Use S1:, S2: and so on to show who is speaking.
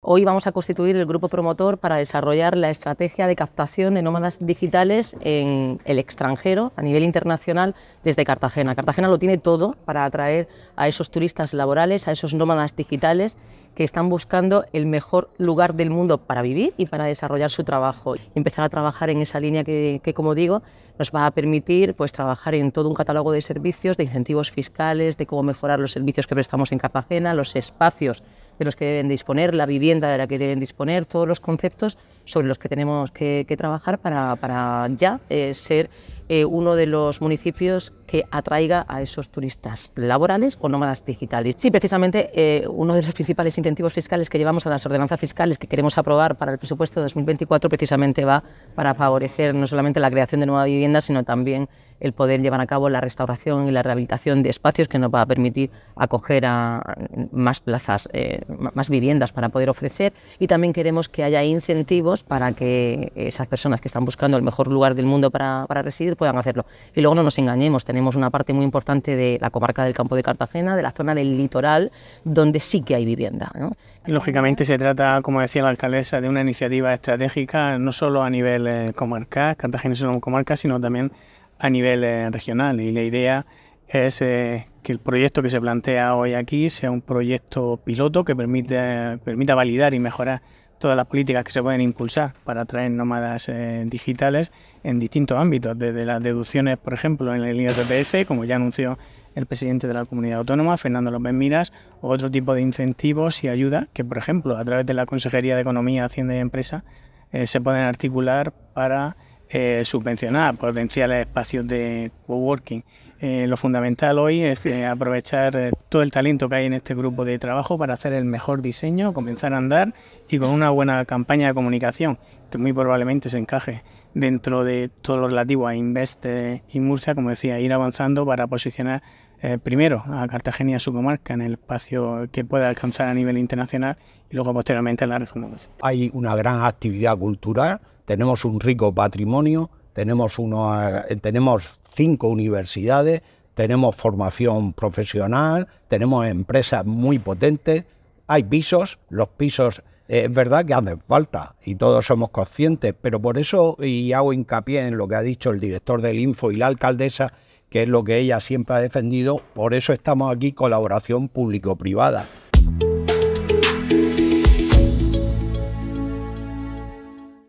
S1: Hoy vamos a constituir el grupo promotor para desarrollar la estrategia de captación de nómadas digitales en el extranjero, a nivel internacional, desde Cartagena. Cartagena lo tiene todo para atraer a esos turistas laborales, a esos nómadas digitales que están buscando el mejor lugar del mundo para vivir y para desarrollar su trabajo. Empezar a trabajar en esa línea que, como digo, nos va a permitir pues, trabajar en todo un catálogo de servicios, de incentivos fiscales, de cómo mejorar los servicios que prestamos en Cartagena, los espacios de los que deben disponer, la vivienda de la que deben disponer, todos los conceptos sobre los que tenemos que, trabajar para, ya eh, ser eh, uno de los municipios que atraiga a esos turistas laborales o nómadas digitales. Sí, precisamente eh, uno de los principales incentivos fiscales que llevamos a las ordenanzas fiscales que queremos aprobar para el presupuesto de 2024 precisamente va para favorecer no solamente la creación de nuevas viviendas sino también el poder llevar a cabo la restauración y la rehabilitación de espacios que nos va a permitir acoger a más plazas, eh, más viviendas para poder ofrecer y también queremos que haya incentivos para que esas personas que están buscando el mejor lugar del mundo para, para residir puedan hacerlo. Y luego no nos engañemos, tenemos una parte muy importante de la comarca del campo de Cartagena, de la zona del litoral, donde sí que hay vivienda.
S2: lógicamente se trata, como decía la alcaldesa, de una iniciativa estratégica, no solo a nivel comarca, eh, comarcal, Cartagena es una comarca, sino también a nivel eh, regional. Y la idea es eh, que el proyecto que se plantea hoy aquí sea un proyecto piloto que permite, permita validar y mejorar todas las políticas que se pueden impulsar para atraer nómadas eh, digitales en distintos ámbitos, desde las deducciones, por ejemplo, en el IRPF, como ya anunció el presidente de la comunidad autónoma, Fernando López Miras, o otro tipo de incentivos y ayudas que, por ejemplo, a través de la Consejería de Economía, Hacienda y Empresa eh, se pueden articular para eh, subvencionar potenciales espacios de coworking. Eh, lo fundamental hoy es eh, aprovechar eh, todo el talento que hay en este grupo de trabajo para hacer el mejor diseño, comenzar a andar y con una buena campaña de comunicación, que muy probablemente se encaje dentro de todo lo relativo a Invest y Murcia, como decía, ir avanzando para posicionar eh, primero a Cartagena y su comarca en el espacio que pueda alcanzar a nivel internacional y luego posteriormente
S3: en la región. Hay una gran actividad cultural, tenemos un rico patrimonio, tenemos, uno, eh, tenemos cinco universidades, tenemos formación profesional, tenemos empresas muy potentes, hay pisos, los pisos eh, es verdad que hacen falta y todos somos conscientes, pero por eso, y hago hincapié en lo que ha dicho el director del Info y la alcaldesa, que es lo que ella siempre ha defendido. Por eso estamos aquí, colaboración público-privada.